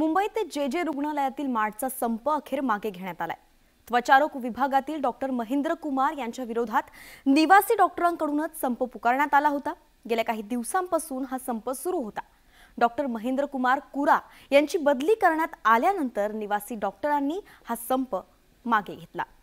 मुंबईत जे जे रुग्णालयातील मार्टचा संप अखेर मागे घेण्यात आलाय त्वचारोग विभागातील डॉक्टर महेंद्र कुमार यांच्या विरोधात निवासी डॉक्टरांकडूनच संप पुकारण्यात आला होता गेल्या काही दिवसांपासून हा संप सुरू होता डॉक्टर महेंद्र कुमार कुरा यांची बदली करण्यात आल्यानंतर निवासी डॉक्टरांनी हा संप मागे घेतला